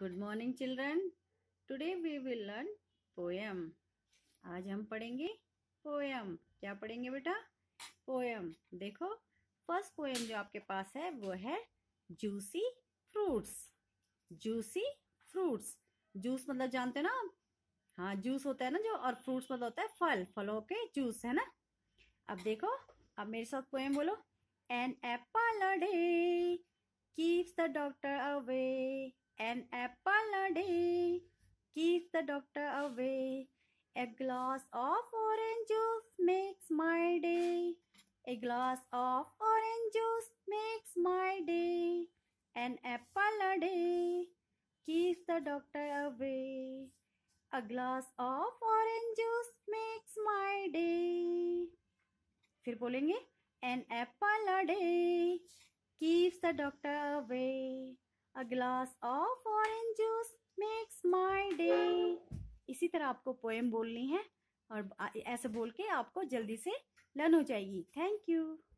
Good morning children today we will learn poem आज हम पढ़ेंगे पोयम क्या पढ़ेंगे बेटा पोयम देखो फर्स्ट पोयम जो आपके पास है वो है juicy fruits juicy fruits juice मतलब जानते ना आप हाँ जूस होता है ना जो और फ्रूट्स मतलब होता है फल फलों के जूस है ना अब देखो अब मेरे साथ पोएम बोलो an apple day keeps the doctor away An apple a day keeps the doctor away. A glass of orange juice makes my day. A glass of orange juice makes my day. An apple a day keeps the doctor away. A glass of orange juice makes my day. फिर बोलेंगे An apple a day keeps the doctor away. A glass of orange juice makes my day इसी तरह आपको poem बोलनी है और ऐसे बोल के आपको जल्दी से लर्न हो जाएगी थैंक यू